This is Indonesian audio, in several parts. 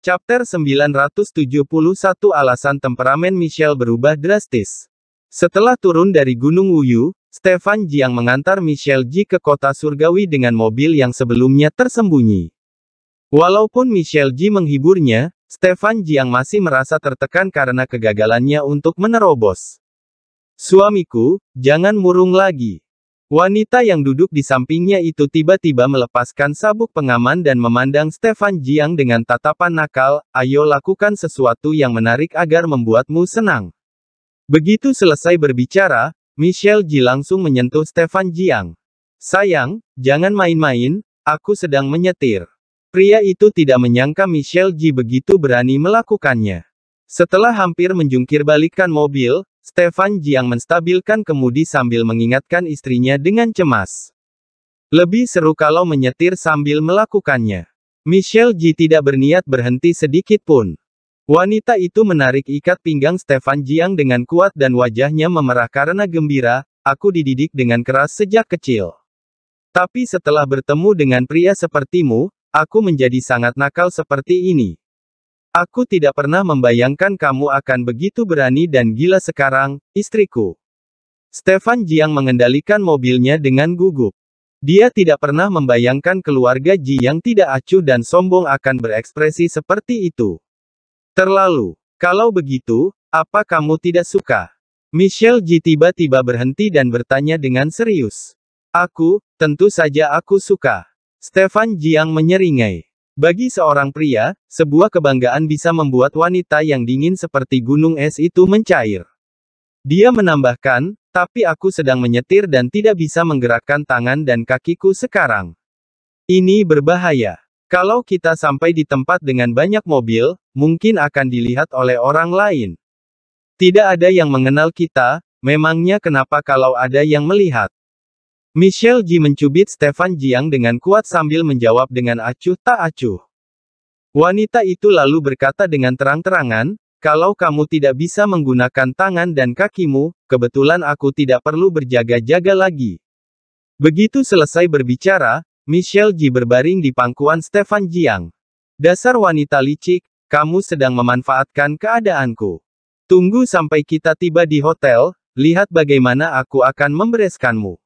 Chapter 971 Alasan Temperamen Michelle Berubah Drastis Setelah turun dari Gunung Wuyu, Stefan Jiang mengantar Michelle Ji ke kota surgawi dengan mobil yang sebelumnya tersembunyi. Walaupun Michelle Ji menghiburnya, Stefan Jiang masih merasa tertekan karena kegagalannya untuk menerobos. Suamiku, jangan murung lagi. Wanita yang duduk di sampingnya itu tiba-tiba melepaskan sabuk pengaman dan memandang Stefan Jiang dengan tatapan nakal, ayo lakukan sesuatu yang menarik agar membuatmu senang. Begitu selesai berbicara, Michelle Ji langsung menyentuh Stefan Jiang. Sayang, jangan main-main, aku sedang menyetir. Pria itu tidak menyangka Michelle Ji begitu berani melakukannya. Setelah hampir menjungkir mobil, Stefan Jiang menstabilkan kemudi sambil mengingatkan istrinya dengan cemas. Lebih seru kalau menyetir sambil melakukannya. Michelle Ji tidak berniat berhenti sedikit pun. Wanita itu menarik ikat pinggang Stefan Jiang dengan kuat dan wajahnya memerah karena gembira, aku dididik dengan keras sejak kecil. Tapi setelah bertemu dengan pria sepertimu, aku menjadi sangat nakal seperti ini. Aku tidak pernah membayangkan kamu akan begitu berani dan gila sekarang, istriku. Stefan Jiang mengendalikan mobilnya dengan gugup. Dia tidak pernah membayangkan keluarga Ji yang tidak acuh dan sombong akan berekspresi seperti itu. Terlalu. Kalau begitu, apa kamu tidak suka? Michelle Ji tiba-tiba berhenti dan bertanya dengan serius. Aku, tentu saja aku suka. Stefan Jiang menyeringai. Bagi seorang pria, sebuah kebanggaan bisa membuat wanita yang dingin seperti gunung es itu mencair. Dia menambahkan, tapi aku sedang menyetir dan tidak bisa menggerakkan tangan dan kakiku sekarang. Ini berbahaya. Kalau kita sampai di tempat dengan banyak mobil, mungkin akan dilihat oleh orang lain. Tidak ada yang mengenal kita, memangnya kenapa kalau ada yang melihat? Michelle Ji mencubit Stefan Jiang dengan kuat sambil menjawab dengan acuh tak acuh. Wanita itu lalu berkata dengan terang-terangan, kalau kamu tidak bisa menggunakan tangan dan kakimu, kebetulan aku tidak perlu berjaga-jaga lagi. Begitu selesai berbicara, Michelle Ji berbaring di pangkuan Stefan Jiang. Dasar wanita licik, kamu sedang memanfaatkan keadaanku. Tunggu sampai kita tiba di hotel, lihat bagaimana aku akan membereskanmu.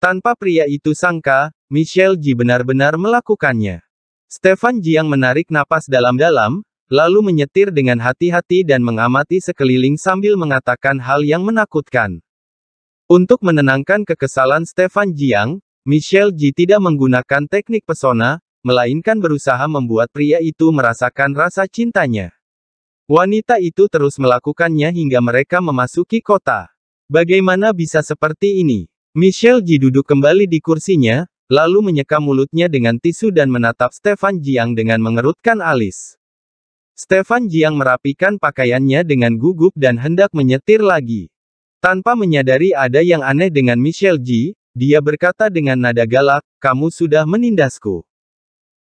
Tanpa pria itu sangka, Michelle Ji benar-benar melakukannya. Stefan Ji yang menarik napas dalam-dalam, lalu menyetir dengan hati-hati dan mengamati sekeliling sambil mengatakan hal yang menakutkan. Untuk menenangkan kekesalan Stefan Jiang, Michelle Ji tidak menggunakan teknik pesona, melainkan berusaha membuat pria itu merasakan rasa cintanya. Wanita itu terus melakukannya hingga mereka memasuki kota. Bagaimana bisa seperti ini? Michelle Ji duduk kembali di kursinya, lalu menyeka mulutnya dengan tisu dan menatap Stefan Jiang dengan mengerutkan alis. Stefan Jiang merapikan pakaiannya dengan gugup dan hendak menyetir lagi. Tanpa menyadari ada yang aneh dengan Michelle Ji, dia berkata dengan nada galak, kamu sudah menindasku.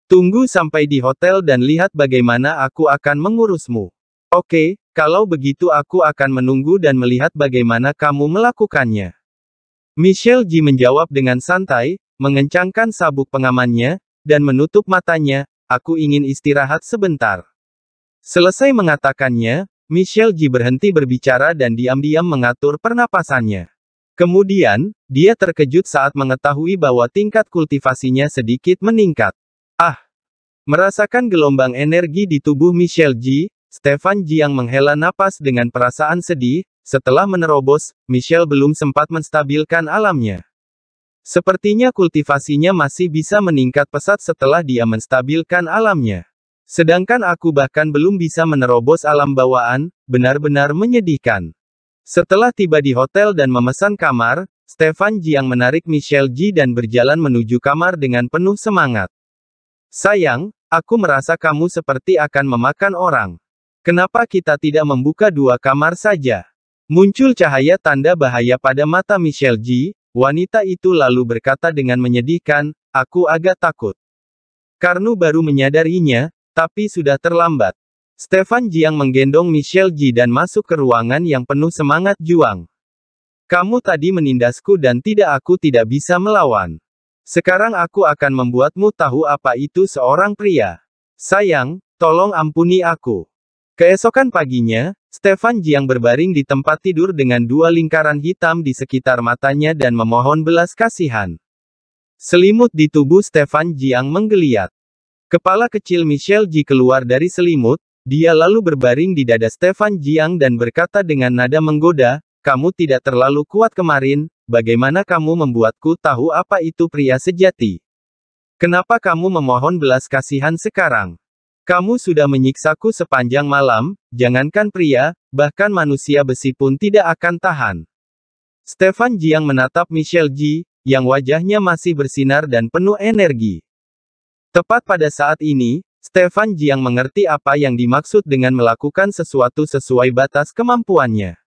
Tunggu sampai di hotel dan lihat bagaimana aku akan mengurusmu. Oke, kalau begitu aku akan menunggu dan melihat bagaimana kamu melakukannya. Michelle Ji menjawab dengan santai, mengencangkan sabuk pengamannya, dan menutup matanya, aku ingin istirahat sebentar. Selesai mengatakannya, Michelle Ji berhenti berbicara dan diam-diam mengatur pernapasannya. Kemudian, dia terkejut saat mengetahui bahwa tingkat kultivasinya sedikit meningkat. Ah! Merasakan gelombang energi di tubuh Michelle Ji. Stefan Jiang menghela napas dengan perasaan sedih, setelah menerobos, Michelle belum sempat menstabilkan alamnya. Sepertinya kultivasinya masih bisa meningkat pesat setelah dia menstabilkan alamnya. Sedangkan aku bahkan belum bisa menerobos alam bawaan, benar-benar menyedihkan. Setelah tiba di hotel dan memesan kamar, Stefan Jiang menarik Michelle Ji dan berjalan menuju kamar dengan penuh semangat. Sayang, aku merasa kamu seperti akan memakan orang. Kenapa kita tidak membuka dua kamar saja? Muncul cahaya tanda bahaya pada mata Michelle Ji. wanita itu lalu berkata dengan menyedihkan, aku agak takut. Karnu baru menyadarinya, tapi sudah terlambat. Stefan Jiang menggendong Michelle Ji dan masuk ke ruangan yang penuh semangat juang. Kamu tadi menindasku dan tidak aku tidak bisa melawan. Sekarang aku akan membuatmu tahu apa itu seorang pria. Sayang, tolong ampuni aku. Keesokan paginya, Stefan Jiang berbaring di tempat tidur dengan dua lingkaran hitam di sekitar matanya dan memohon belas kasihan. Selimut di tubuh Stefan Jiang menggeliat. Kepala kecil Michelle Ji keluar dari selimut, dia lalu berbaring di dada Stefan Jiang dan berkata dengan nada menggoda, kamu tidak terlalu kuat kemarin, bagaimana kamu membuatku tahu apa itu pria sejati? Kenapa kamu memohon belas kasihan sekarang? Kamu sudah menyiksaku sepanjang malam, jangankan pria, bahkan manusia besi pun tidak akan tahan. Stefan Jiang menatap Michelle Ji, yang wajahnya masih bersinar dan penuh energi. Tepat pada saat ini, Stefan Jiang mengerti apa yang dimaksud dengan melakukan sesuatu sesuai batas kemampuannya.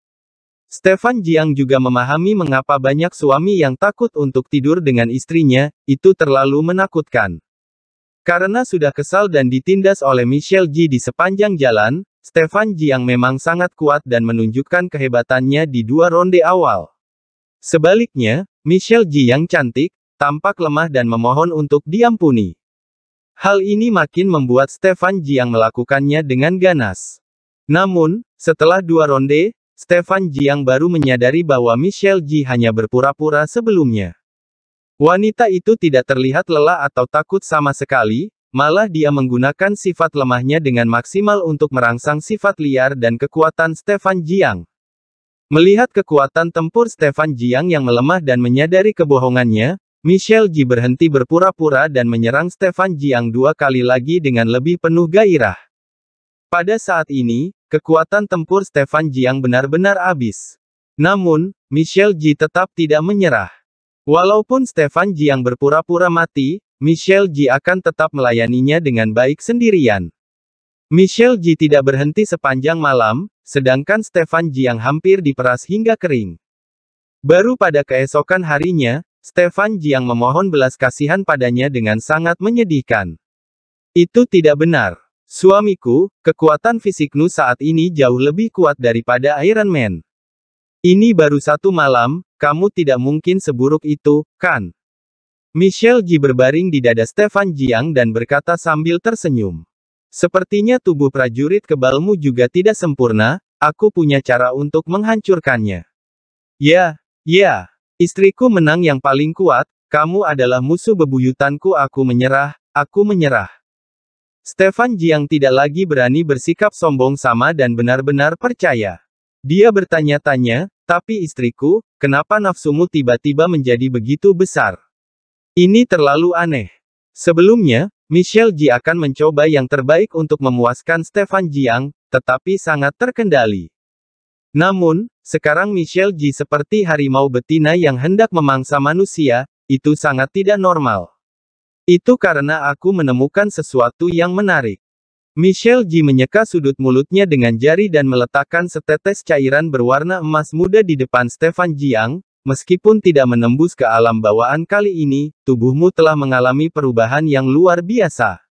Stefan Jiang juga memahami mengapa banyak suami yang takut untuk tidur dengan istrinya, itu terlalu menakutkan. Karena sudah kesal dan ditindas oleh Michelle G di sepanjang jalan, Stefan G yang memang sangat kuat dan menunjukkan kehebatannya di dua ronde awal. Sebaliknya, Michelle G yang cantik, tampak lemah dan memohon untuk diampuni. Hal ini makin membuat Stefan G yang melakukannya dengan ganas. Namun, setelah dua ronde, Stefan Ji yang baru menyadari bahwa Michelle Ji hanya berpura-pura sebelumnya. Wanita itu tidak terlihat lelah atau takut sama sekali, malah dia menggunakan sifat lemahnya dengan maksimal untuk merangsang sifat liar dan kekuatan Stefan Jiang. Melihat kekuatan tempur Stefan Jiang yang melemah dan menyadari kebohongannya, Michelle Ji berhenti berpura-pura dan menyerang Stefan Jiang dua kali lagi dengan lebih penuh gairah. Pada saat ini, kekuatan tempur Stefan Jiang benar-benar habis. Namun, Michelle Ji tetap tidak menyerah. Walaupun Stefan Ji yang berpura-pura mati, Michelle Ji akan tetap melayaninya dengan baik sendirian. Michelle Ji tidak berhenti sepanjang malam, sedangkan Stefan Ji yang hampir diperas hingga kering. Baru pada keesokan harinya, Stefan Ji yang memohon belas kasihan padanya dengan sangat menyedihkan. Itu tidak benar. Suamiku, kekuatan fisikmu saat ini jauh lebih kuat daripada Iron Man. Ini baru satu malam, kamu tidak mungkin seburuk itu, kan? Michelle Ji berbaring di dada Stefan Jiang dan berkata sambil tersenyum. Sepertinya tubuh prajurit kebalmu juga tidak sempurna, aku punya cara untuk menghancurkannya. Ya, ya, istriku menang yang paling kuat, kamu adalah musuh bebuyutanku aku menyerah, aku menyerah. Stefan Jiang tidak lagi berani bersikap sombong sama dan benar-benar percaya. Dia bertanya-tanya, tapi istriku, kenapa nafsumu tiba-tiba menjadi begitu besar? Ini terlalu aneh. Sebelumnya, Michelle Ji akan mencoba yang terbaik untuk memuaskan Stefan Jiang, tetapi sangat terkendali. Namun, sekarang Michelle Ji seperti harimau betina yang hendak memangsa manusia, itu sangat tidak normal. Itu karena aku menemukan sesuatu yang menarik. Michelle G menyeka sudut mulutnya dengan jari dan meletakkan setetes cairan berwarna emas muda di depan Stefan Jiang, meskipun tidak menembus ke alam bawaan kali ini, tubuhmu telah mengalami perubahan yang luar biasa.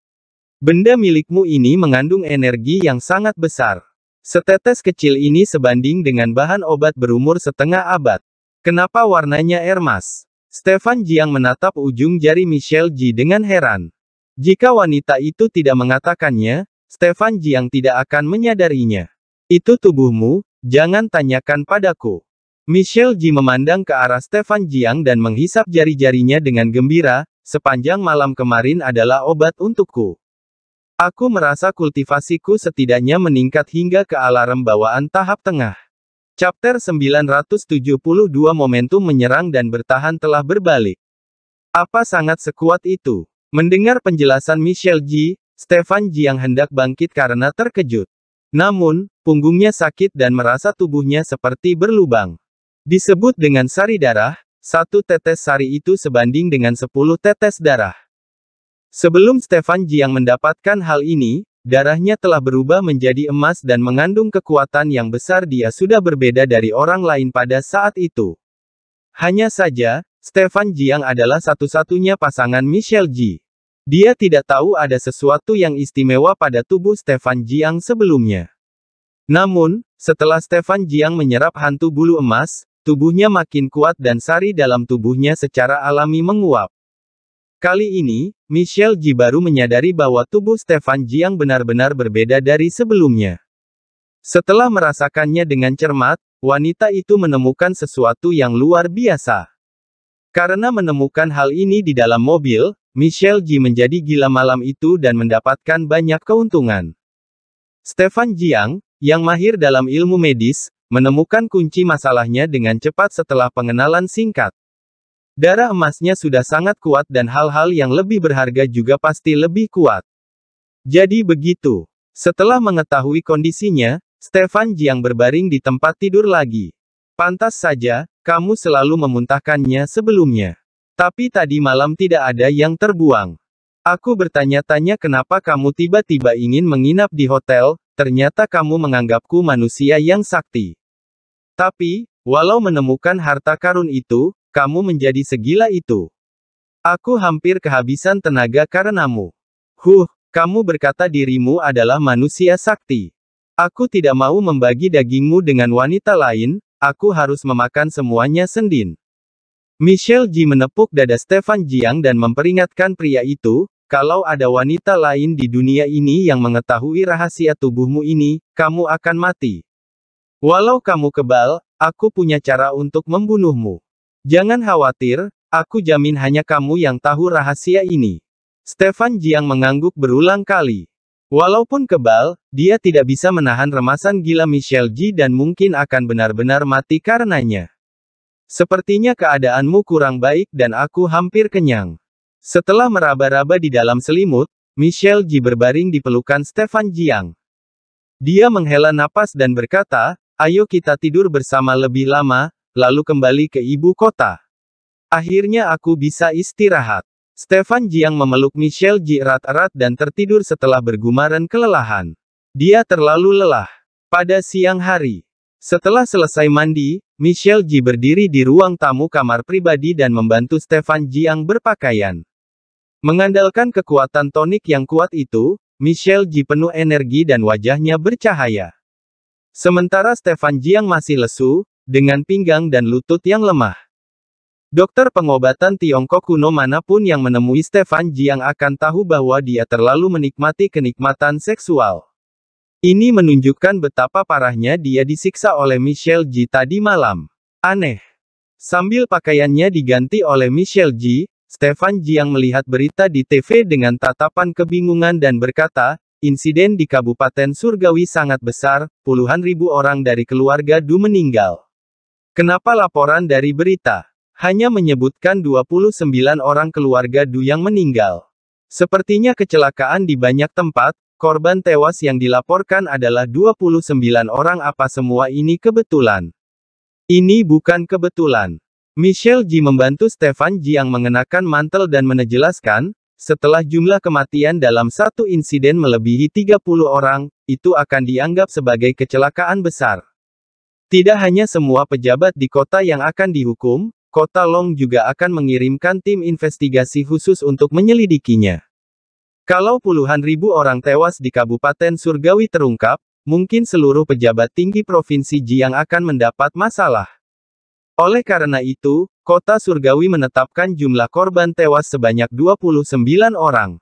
Benda milikmu ini mengandung energi yang sangat besar. Setetes kecil ini sebanding dengan bahan obat berumur setengah abad. Kenapa warnanya emas? Stefan Jiang menatap ujung jari Michelle G dengan heran. Jika wanita itu tidak mengatakannya, Stefan Jiang tidak akan menyadarinya. Itu tubuhmu, jangan tanyakan padaku. Michelle Ji memandang ke arah Stefan Jiang dan menghisap jari-jarinya dengan gembira, sepanjang malam kemarin adalah obat untukku. Aku merasa kultivasiku setidaknya meningkat hingga ke alarm bawaan tahap tengah. Chapter 972 Momentum menyerang dan bertahan telah berbalik. Apa sangat sekuat itu? Mendengar penjelasan Michelle Ji, Stefan Ji yang hendak bangkit karena terkejut. Namun, punggungnya sakit dan merasa tubuhnya seperti berlubang. Disebut dengan sari darah, satu tetes sari itu sebanding dengan sepuluh tetes darah. Sebelum Stefan Ji yang mendapatkan hal ini, darahnya telah berubah menjadi emas dan mengandung kekuatan yang besar dia sudah berbeda dari orang lain pada saat itu. Hanya saja, Stefan Jiang adalah satu-satunya pasangan Michelle Ji. Dia tidak tahu ada sesuatu yang istimewa pada tubuh Stefan Jiang sebelumnya. Namun, setelah Stefan Jiang menyerap hantu bulu emas, tubuhnya makin kuat dan sari dalam tubuhnya secara alami menguap. Kali ini, Michelle Ji baru menyadari bahwa tubuh Stefan Jiang benar-benar berbeda dari sebelumnya. Setelah merasakannya dengan cermat, wanita itu menemukan sesuatu yang luar biasa. Karena menemukan hal ini di dalam mobil, Michelle Ji menjadi gila malam itu dan mendapatkan banyak keuntungan. Stefan Jiang, yang mahir dalam ilmu medis, menemukan kunci masalahnya dengan cepat setelah pengenalan singkat. Darah emasnya sudah sangat kuat dan hal-hal yang lebih berharga juga pasti lebih kuat. Jadi begitu. Setelah mengetahui kondisinya, Stefan Jiang berbaring di tempat tidur lagi. Pantas saja, kamu selalu memuntahkannya sebelumnya. Tapi tadi malam tidak ada yang terbuang. Aku bertanya-tanya kenapa kamu tiba-tiba ingin menginap di hotel, ternyata kamu menganggapku manusia yang sakti. Tapi, walau menemukan harta karun itu, kamu menjadi segila itu. Aku hampir kehabisan tenaga karenamu. Huh, kamu berkata dirimu adalah manusia sakti. Aku tidak mau membagi dagingmu dengan wanita lain, Aku harus memakan semuanya sendin. Michelle Ji menepuk dada Stefan Jiang dan memperingatkan pria itu, kalau ada wanita lain di dunia ini yang mengetahui rahasia tubuhmu ini, kamu akan mati. Walau kamu kebal, aku punya cara untuk membunuhmu. Jangan khawatir, aku jamin hanya kamu yang tahu rahasia ini. Stefan Jiang mengangguk berulang kali. Walaupun kebal, dia tidak bisa menahan remasan gila Michelle Ji dan mungkin akan benar-benar mati karenanya. Sepertinya keadaanmu kurang baik dan aku hampir kenyang. Setelah meraba-raba di dalam selimut, Michelle Ji berbaring di pelukan Stefan Jiang. Dia menghela napas dan berkata, ayo kita tidur bersama lebih lama, lalu kembali ke ibu kota. Akhirnya aku bisa istirahat. Stefan Jiang memeluk Michelle Ji erat-erat dan tertidur setelah bergumaran kelelahan. Dia terlalu lelah. Pada siang hari, setelah selesai mandi, Michelle Ji berdiri di ruang tamu kamar pribadi dan membantu Stefan Jiang berpakaian. Mengandalkan kekuatan tonik yang kuat itu, Michelle Ji penuh energi dan wajahnya bercahaya. Sementara Stefan Jiang masih lesu, dengan pinggang dan lutut yang lemah. Dokter pengobatan Tiongkok kuno manapun yang menemui Stefan Jiang akan tahu bahwa dia terlalu menikmati kenikmatan seksual. Ini menunjukkan betapa parahnya dia disiksa oleh Michelle Ji tadi malam. Aneh. Sambil pakaiannya diganti oleh Michelle Ji, Stefan Jiang melihat berita di TV dengan tatapan kebingungan dan berkata, insiden di Kabupaten Surgawi sangat besar, puluhan ribu orang dari keluarga Du meninggal. Kenapa laporan dari berita? Hanya menyebutkan 29 orang keluarga Du yang meninggal. Sepertinya kecelakaan di banyak tempat, korban tewas yang dilaporkan adalah 29 orang apa semua ini kebetulan. Ini bukan kebetulan. Michelle Ji membantu Stefan Ji yang mengenakan mantel dan menjelaskan, setelah jumlah kematian dalam satu insiden melebihi 30 orang, itu akan dianggap sebagai kecelakaan besar. Tidak hanya semua pejabat di kota yang akan dihukum, Kota Long juga akan mengirimkan tim investigasi khusus untuk menyelidikinya. Kalau puluhan ribu orang tewas di Kabupaten Surgawi terungkap, mungkin seluruh pejabat tinggi Provinsi Jiang akan mendapat masalah. Oleh karena itu, Kota Surgawi menetapkan jumlah korban tewas sebanyak 29 orang.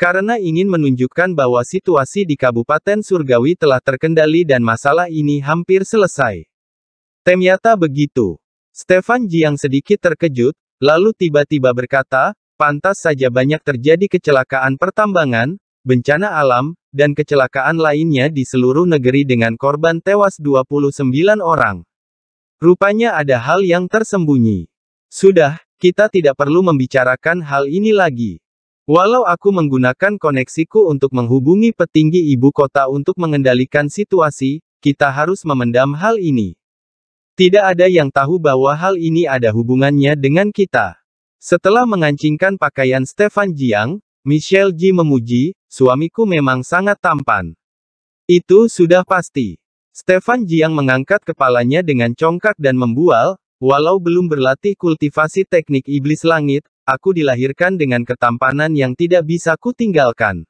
Karena ingin menunjukkan bahwa situasi di Kabupaten Surgawi telah terkendali dan masalah ini hampir selesai. Ternyata begitu. Stefan Jiang sedikit terkejut, lalu tiba-tiba berkata, pantas saja banyak terjadi kecelakaan pertambangan, bencana alam, dan kecelakaan lainnya di seluruh negeri dengan korban tewas 29 orang. Rupanya ada hal yang tersembunyi. Sudah, kita tidak perlu membicarakan hal ini lagi. Walau aku menggunakan koneksiku untuk menghubungi petinggi ibu kota untuk mengendalikan situasi, kita harus memendam hal ini. Tidak ada yang tahu bahwa hal ini ada hubungannya dengan kita. Setelah mengancingkan pakaian Stefan Jiang, Michelle Ji memuji, suamiku memang sangat tampan. Itu sudah pasti. Stefan Jiang mengangkat kepalanya dengan congkak dan membual, walau belum berlatih kultivasi teknik iblis langit, aku dilahirkan dengan ketampanan yang tidak bisa kutinggalkan.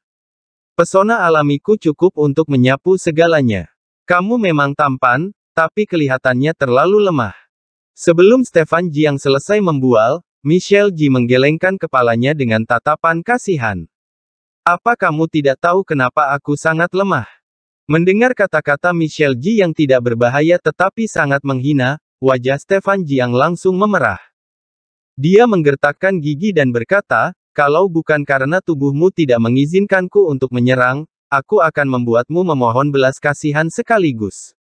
Pesona alamiku cukup untuk menyapu segalanya. Kamu memang tampan, tapi kelihatannya terlalu lemah. Sebelum Stefan yang selesai membual, Michelle Ji menggelengkan kepalanya dengan tatapan kasihan. Apa kamu tidak tahu kenapa aku sangat lemah? Mendengar kata-kata Michelle Ji yang tidak berbahaya tetapi sangat menghina, wajah Stefan yang langsung memerah. Dia menggertakkan gigi dan berkata, kalau bukan karena tubuhmu tidak mengizinkanku untuk menyerang, aku akan membuatmu memohon belas kasihan sekaligus.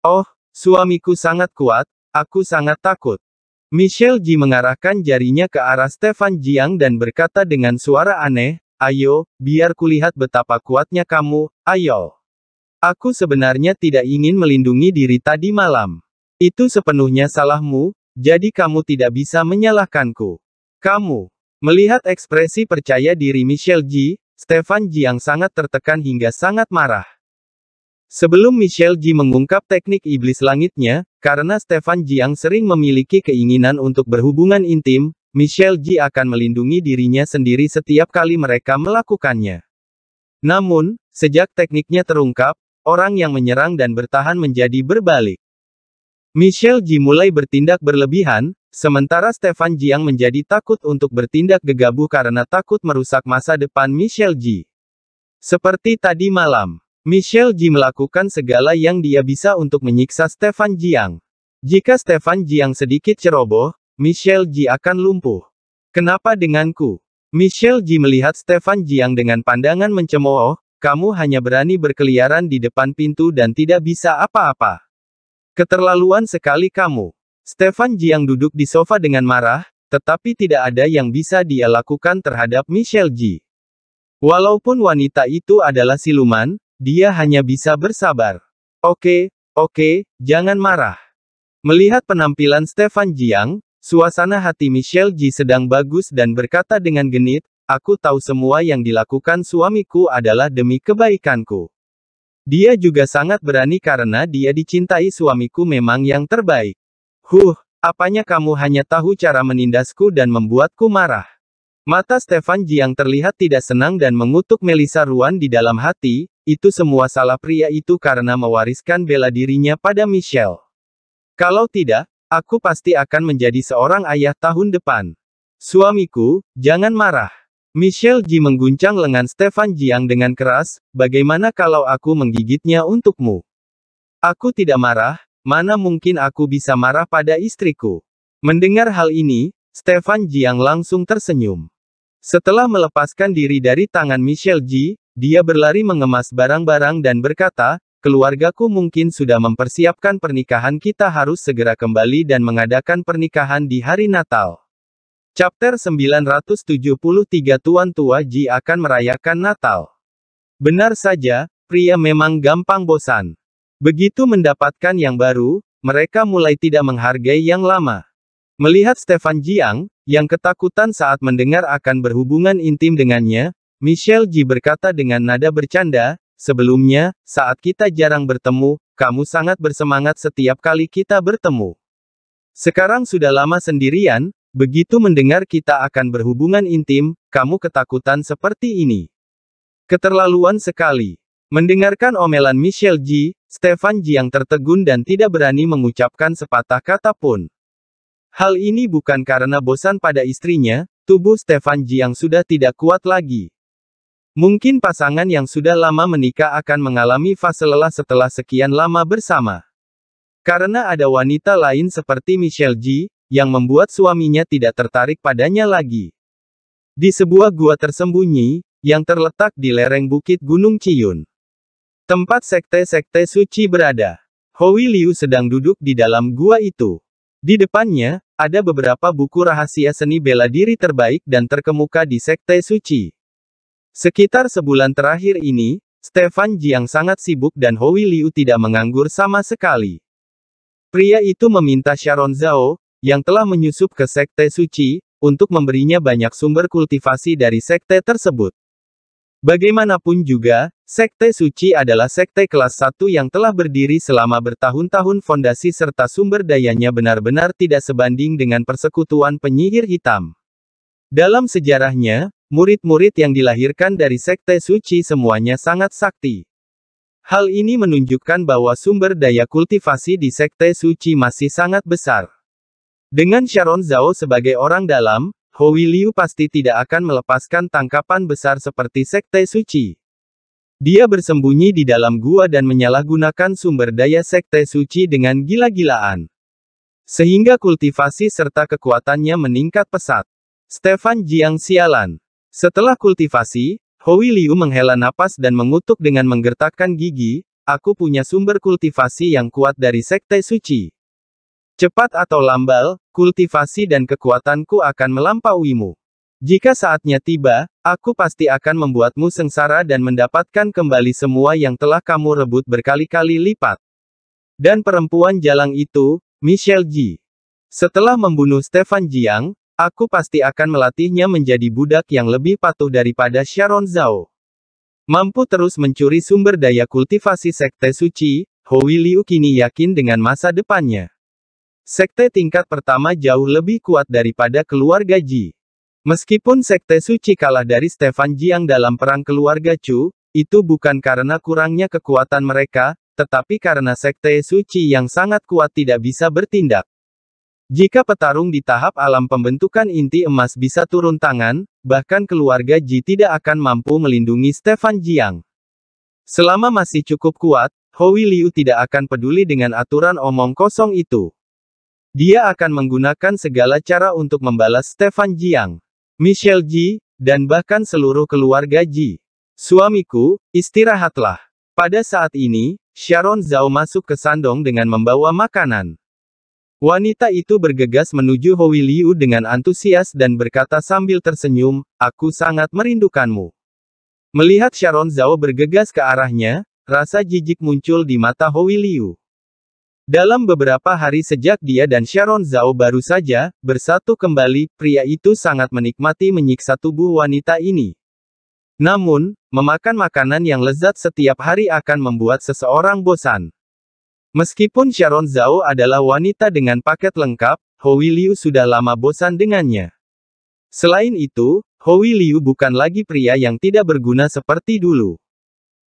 Oh, suamiku sangat kuat, aku sangat takut. Michelle Ji mengarahkan jarinya ke arah Stefan Jiang dan berkata dengan suara aneh, Ayo, biar kulihat betapa kuatnya kamu, ayo. Aku sebenarnya tidak ingin melindungi diri tadi malam. Itu sepenuhnya salahmu, jadi kamu tidak bisa menyalahkanku. Kamu. Melihat ekspresi percaya diri Michelle Ji, Stefan Jiang sangat tertekan hingga sangat marah. Sebelum Michelle Ji mengungkap teknik iblis langitnya, karena Stefan Jiang sering memiliki keinginan untuk berhubungan intim, Michelle Ji akan melindungi dirinya sendiri setiap kali mereka melakukannya. Namun, sejak tekniknya terungkap, orang yang menyerang dan bertahan menjadi berbalik. Michelle Ji mulai bertindak berlebihan, Sementara Stefan Jiang menjadi takut untuk bertindak gegabah karena takut merusak masa depan Michelle Ji. Seperti tadi malam, Michelle Ji melakukan segala yang dia bisa untuk menyiksa Stefan Jiang. Jika Stefan Jiang sedikit ceroboh, Michelle Ji akan lumpuh. Kenapa denganku? Michelle Ji melihat Stefan Jiang dengan pandangan mencemooh, kamu hanya berani berkeliaran di depan pintu dan tidak bisa apa-apa. Keterlaluan sekali kamu. Stefan Jiang duduk di sofa dengan marah, tetapi tidak ada yang bisa dia lakukan terhadap Michelle Ji. Walaupun wanita itu adalah siluman, dia hanya bisa bersabar. Oke, oke, jangan marah. Melihat penampilan Stefan Jiang, suasana hati Michelle Ji sedang bagus dan berkata dengan genit, aku tahu semua yang dilakukan suamiku adalah demi kebaikanku. Dia juga sangat berani karena dia dicintai suamiku memang yang terbaik. Huh, apanya kamu hanya tahu cara menindasku dan membuatku marah. Mata Stefan Jiang terlihat tidak senang dan mengutuk Melisa Ruan di dalam hati, itu semua salah pria itu karena mewariskan bela dirinya pada Michelle. Kalau tidak, aku pasti akan menjadi seorang ayah tahun depan. Suamiku, jangan marah. Michelle Ji mengguncang lengan Stefan Jiang dengan keras, bagaimana kalau aku menggigitnya untukmu? Aku tidak marah, mana mungkin aku bisa marah pada istriku. Mendengar hal ini, Stefan Jiang langsung tersenyum. Setelah melepaskan diri dari tangan Michelle Ji, dia berlari mengemas barang-barang dan berkata, keluargaku mungkin sudah mempersiapkan pernikahan kita harus segera kembali dan mengadakan pernikahan di hari Natal. Chapter 973 Tuan Tua Ji akan merayakan Natal. Benar saja, pria memang gampang bosan. Begitu mendapatkan yang baru, mereka mulai tidak menghargai yang lama. Melihat Stefan Jiang, yang ketakutan saat mendengar akan berhubungan intim dengannya, Michelle Ji berkata dengan nada bercanda, sebelumnya, saat kita jarang bertemu, kamu sangat bersemangat setiap kali kita bertemu. Sekarang sudah lama sendirian, begitu mendengar kita akan berhubungan intim, kamu ketakutan seperti ini. Keterlaluan sekali. Mendengarkan omelan Michelle Ji, Stefan Ji yang tertegun dan tidak berani mengucapkan sepatah kata pun. Hal ini bukan karena bosan pada istrinya, tubuh Stefan Ji yang sudah tidak kuat lagi. Mungkin pasangan yang sudah lama menikah akan mengalami fase lelah setelah sekian lama bersama. Karena ada wanita lain seperti Michelle G, yang membuat suaminya tidak tertarik padanya lagi. Di sebuah gua tersembunyi, yang terletak di lereng bukit Gunung Ciyun. Tempat sekte-sekte suci berada. Howie Liu sedang duduk di dalam gua itu. Di depannya, ada beberapa buku rahasia seni bela diri terbaik dan terkemuka di sekte suci. Sekitar sebulan terakhir ini, Stefan Jiang sangat sibuk dan Howie Liu tidak menganggur sama sekali. Pria itu meminta Sharon Zhao, yang telah menyusup ke Sekte Suci, untuk memberinya banyak sumber kultivasi dari Sekte tersebut. Bagaimanapun juga, Sekte Suci adalah Sekte kelas 1 yang telah berdiri selama bertahun-tahun fondasi serta sumber dayanya benar-benar tidak sebanding dengan persekutuan penyihir hitam. Dalam sejarahnya, Murid-murid yang dilahirkan dari sekte suci semuanya sangat sakti. Hal ini menunjukkan bahwa sumber daya kultivasi di sekte suci masih sangat besar. Dengan Sharon Zhao sebagai orang dalam, Howie Liu pasti tidak akan melepaskan tangkapan besar seperti sekte suci. Dia bersembunyi di dalam gua dan menyalahgunakan sumber daya sekte suci dengan gila-gilaan. Sehingga kultivasi serta kekuatannya meningkat pesat. Stefan Jiang Sialan setelah kultivasi, Howi Liu menghela napas dan mengutuk dengan menggertakkan gigi, aku punya sumber kultivasi yang kuat dari sekte suci. Cepat atau lambal, kultivasi dan kekuatanku akan melampauimu. Jika saatnya tiba, aku pasti akan membuatmu sengsara dan mendapatkan kembali semua yang telah kamu rebut berkali-kali lipat. Dan perempuan jalang itu, Michelle Ji, Setelah membunuh Stefan Jiang, Aku pasti akan melatihnya menjadi budak yang lebih patuh daripada Sharon Zhao. Mampu terus mencuri sumber daya kultivasi Sekte Suci, Howi Liu kini yakin dengan masa depannya. Sekte tingkat pertama jauh lebih kuat daripada keluarga Ji. Meskipun Sekte Suci kalah dari Stefan Jiang dalam perang keluarga Chu, itu bukan karena kurangnya kekuatan mereka, tetapi karena Sekte Suci yang sangat kuat tidak bisa bertindak. Jika petarung di tahap alam pembentukan inti emas bisa turun tangan, bahkan keluarga Ji tidak akan mampu melindungi Stefan Jiang. Selama masih cukup kuat, Howie Liu tidak akan peduli dengan aturan omong kosong itu. Dia akan menggunakan segala cara untuk membalas Stefan Jiang, Michelle Ji, dan bahkan seluruh keluarga Ji. Suamiku, istirahatlah. Pada saat ini, Sharon Zhao masuk ke Sandong dengan membawa makanan. Wanita itu bergegas menuju Howie Liu dengan antusias dan berkata sambil tersenyum, aku sangat merindukanmu. Melihat Sharon Zhao bergegas ke arahnya, rasa jijik muncul di mata Howie Liu. Dalam beberapa hari sejak dia dan Sharon Zhao baru saja bersatu kembali, pria itu sangat menikmati menyiksa tubuh wanita ini. Namun, memakan makanan yang lezat setiap hari akan membuat seseorang bosan. Meskipun Sharon Zhao adalah wanita dengan paket lengkap, Howi Liu sudah lama bosan dengannya. Selain itu, Howi Liu bukan lagi pria yang tidak berguna seperti dulu.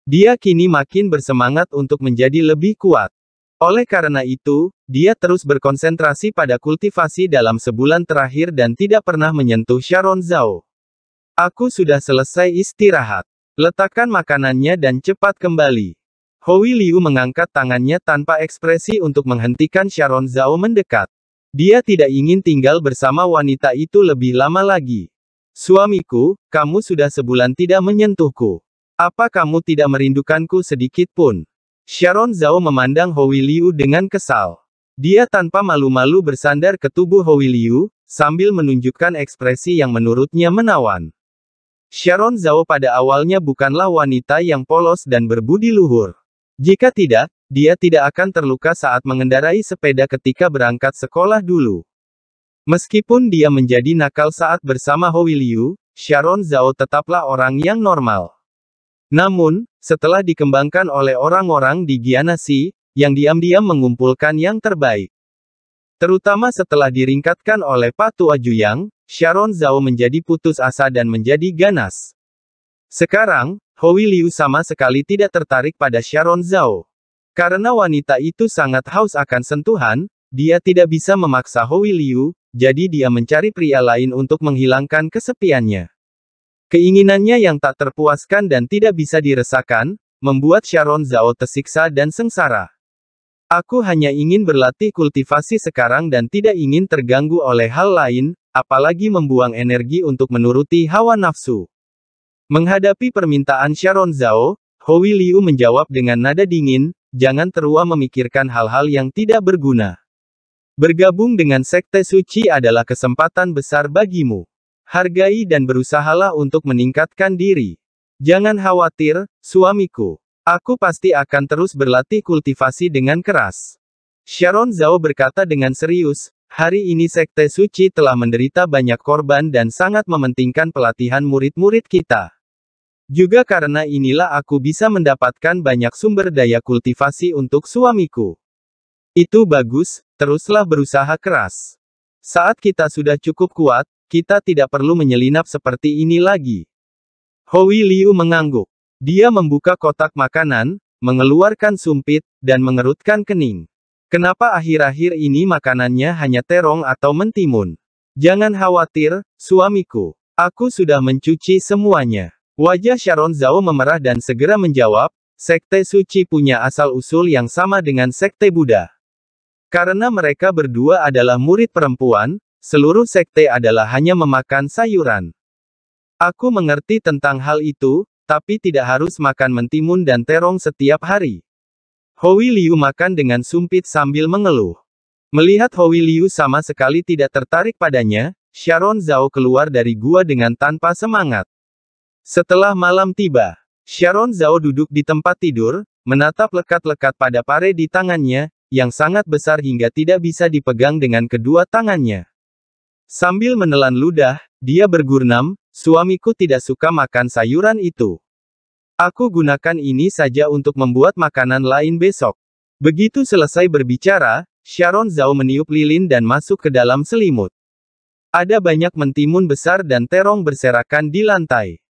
Dia kini makin bersemangat untuk menjadi lebih kuat. Oleh karena itu, dia terus berkonsentrasi pada kultivasi dalam sebulan terakhir dan tidak pernah menyentuh Sharon Zhao. Aku sudah selesai istirahat. Letakkan makanannya dan cepat kembali. Howie Liu mengangkat tangannya tanpa ekspresi untuk menghentikan Sharon Zhao mendekat. Dia tidak ingin tinggal bersama wanita itu lebih lama lagi. Suamiku, kamu sudah sebulan tidak menyentuhku. Apa kamu tidak merindukanku sedikit pun? Sharon Zhao memandang Howie Liu dengan kesal. Dia tanpa malu-malu bersandar ke tubuh Howie Liu, sambil menunjukkan ekspresi yang menurutnya menawan. Sharon Zhao pada awalnya bukanlah wanita yang polos dan berbudi luhur. Jika tidak, dia tidak akan terluka saat mengendarai sepeda ketika berangkat sekolah dulu. Meskipun dia menjadi nakal saat bersama Howie Liu, Sharon Zhao tetaplah orang yang normal. Namun, setelah dikembangkan oleh orang-orang di Gianasi, yang diam-diam mengumpulkan yang terbaik. Terutama setelah diringkatkan oleh Patu Juyang, Sharon Zhao menjadi putus asa dan menjadi ganas. Sekarang, Hui Liu sama sekali tidak tertarik pada Sharon Zhao. Karena wanita itu sangat haus akan sentuhan, dia tidak bisa memaksa Hui Liu, jadi dia mencari pria lain untuk menghilangkan kesepiannya. Keinginannya yang tak terpuaskan dan tidak bisa diresahkan, membuat Sharon Zhao tersiksa dan sengsara. Aku hanya ingin berlatih kultivasi sekarang dan tidak ingin terganggu oleh hal lain, apalagi membuang energi untuk menuruti hawa nafsu. Menghadapi permintaan Sharon Zhao, Howie Liu menjawab dengan nada dingin, jangan terua memikirkan hal-hal yang tidak berguna. Bergabung dengan Sekte Suci adalah kesempatan besar bagimu. Hargai dan berusahalah untuk meningkatkan diri. Jangan khawatir, suamiku. Aku pasti akan terus berlatih kultivasi dengan keras. Sharon Zhao berkata dengan serius, hari ini Sekte Suci telah menderita banyak korban dan sangat mementingkan pelatihan murid-murid kita. Juga karena inilah aku bisa mendapatkan banyak sumber daya kultivasi untuk suamiku. Itu bagus, teruslah berusaha keras. Saat kita sudah cukup kuat, kita tidak perlu menyelinap seperti ini lagi. Howi Liu mengangguk. Dia membuka kotak makanan, mengeluarkan sumpit, dan mengerutkan kening. Kenapa akhir-akhir ini makanannya hanya terong atau mentimun? Jangan khawatir, suamiku. Aku sudah mencuci semuanya. Wajah Sharon Zhao memerah dan segera menjawab, Sekte Suci punya asal-usul yang sama dengan Sekte Buddha. Karena mereka berdua adalah murid perempuan, seluruh sekte adalah hanya memakan sayuran. Aku mengerti tentang hal itu, tapi tidak harus makan mentimun dan terong setiap hari. Hoi Liu makan dengan sumpit sambil mengeluh. Melihat Hoi Liu sama sekali tidak tertarik padanya, Sharon Zhao keluar dari gua dengan tanpa semangat. Setelah malam tiba, Sharon Zhao duduk di tempat tidur, menatap lekat-lekat pada pare di tangannya, yang sangat besar hingga tidak bisa dipegang dengan kedua tangannya. Sambil menelan ludah, dia bergurnam, suamiku tidak suka makan sayuran itu. Aku gunakan ini saja untuk membuat makanan lain besok. Begitu selesai berbicara, Sharon Zhao meniup lilin dan masuk ke dalam selimut. Ada banyak mentimun besar dan terong berserakan di lantai.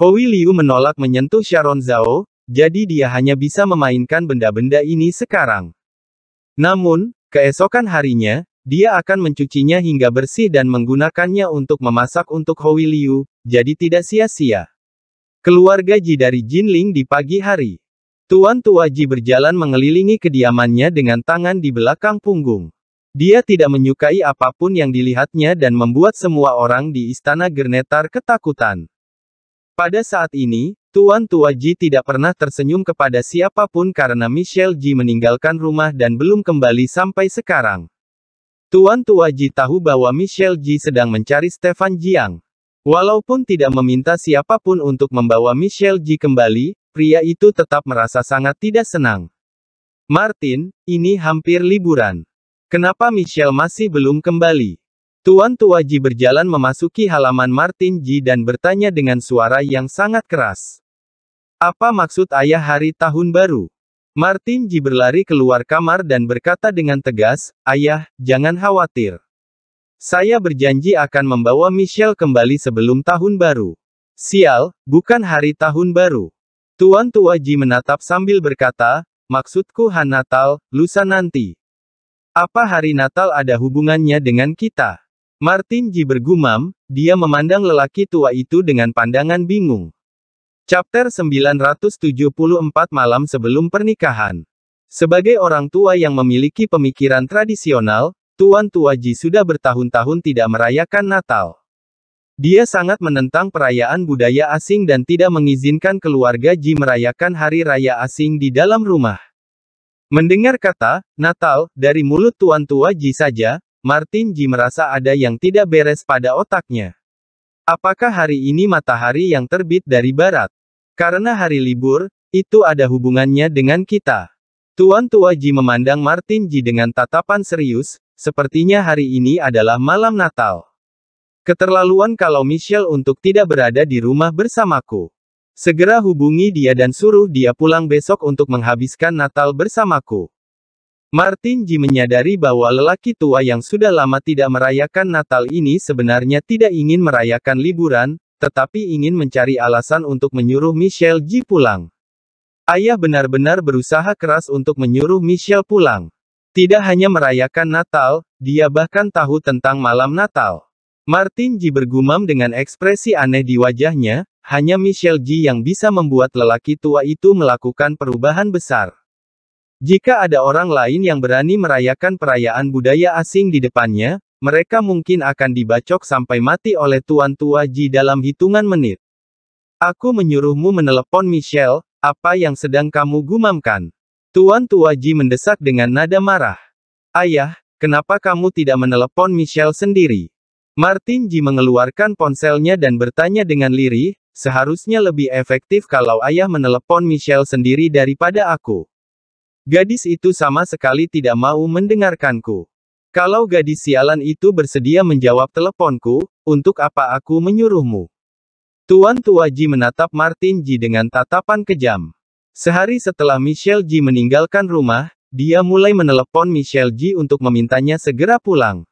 Hui Liu menolak menyentuh Sharon Zhao, jadi dia hanya bisa memainkan benda-benda ini sekarang. Namun, keesokan harinya, dia akan mencucinya hingga bersih dan menggunakannya untuk memasak untuk Hui Liu, jadi tidak sia-sia. Keluarga Ji dari Jinling di pagi hari. Tuan Tua Ji berjalan mengelilingi kediamannya dengan tangan di belakang punggung. Dia tidak menyukai apapun yang dilihatnya dan membuat semua orang di istana Gernetar ketakutan. Pada saat ini, Tuan Tua Ji tidak pernah tersenyum kepada siapapun karena Michelle Ji meninggalkan rumah dan belum kembali sampai sekarang. Tuan Tua Ji tahu bahwa Michelle Ji sedang mencari Stefan Jiang. Walaupun tidak meminta siapapun untuk membawa Michelle Ji kembali, pria itu tetap merasa sangat tidak senang. Martin, ini hampir liburan. Kenapa Michelle masih belum kembali? Tuan Tua Ji berjalan memasuki halaman Martin Ji dan bertanya dengan suara yang sangat keras. Apa maksud ayah hari tahun baru? Martin Ji berlari keluar kamar dan berkata dengan tegas, Ayah, jangan khawatir. Saya berjanji akan membawa Michelle kembali sebelum tahun baru. Sial, bukan hari tahun baru. Tuan Tua Ji menatap sambil berkata, maksudku Han Natal, lusa nanti. Apa hari Natal ada hubungannya dengan kita? Martin Ji bergumam, dia memandang lelaki tua itu dengan pandangan bingung. Chapter 974 Malam Sebelum Pernikahan Sebagai orang tua yang memiliki pemikiran tradisional, Tuan Tua Ji sudah bertahun-tahun tidak merayakan Natal. Dia sangat menentang perayaan budaya asing dan tidak mengizinkan keluarga Ji merayakan hari raya asing di dalam rumah. Mendengar kata, Natal, dari mulut Tuan Tua Ji saja, Martin Ji merasa ada yang tidak beres pada otaknya. Apakah hari ini matahari yang terbit dari barat? Karena hari libur, itu ada hubungannya dengan kita. Tuan Tua Ji memandang Martin Ji dengan tatapan serius, sepertinya hari ini adalah malam Natal. Keterlaluan kalau Michelle untuk tidak berada di rumah bersamaku. Segera hubungi dia dan suruh dia pulang besok untuk menghabiskan Natal bersamaku. Martin Ji menyadari bahwa lelaki tua yang sudah lama tidak merayakan Natal ini sebenarnya tidak ingin merayakan liburan, tetapi ingin mencari alasan untuk menyuruh Michelle Ji pulang. Ayah benar-benar berusaha keras untuk menyuruh Michelle pulang. Tidak hanya merayakan Natal, dia bahkan tahu tentang malam Natal. Martin Ji bergumam dengan ekspresi aneh di wajahnya, hanya Michelle Ji yang bisa membuat lelaki tua itu melakukan perubahan besar. Jika ada orang lain yang berani merayakan perayaan budaya asing di depannya, mereka mungkin akan dibacok sampai mati oleh Tuan Tua Ji dalam hitungan menit. Aku menyuruhmu menelepon Michelle, apa yang sedang kamu gumamkan? Tuan Tua Ji mendesak dengan nada marah. Ayah, kenapa kamu tidak menelepon Michelle sendiri? Martin Ji mengeluarkan ponselnya dan bertanya dengan lirih, seharusnya lebih efektif kalau ayah menelepon Michelle sendiri daripada aku. Gadis itu sama sekali tidak mau mendengarkanku. Kalau gadis sialan itu bersedia menjawab teleponku, untuk apa aku menyuruhmu? Tuan Tua Ji menatap Martin Ji dengan tatapan kejam. Sehari setelah Michelle Ji meninggalkan rumah, dia mulai menelepon Michelle Ji untuk memintanya segera pulang.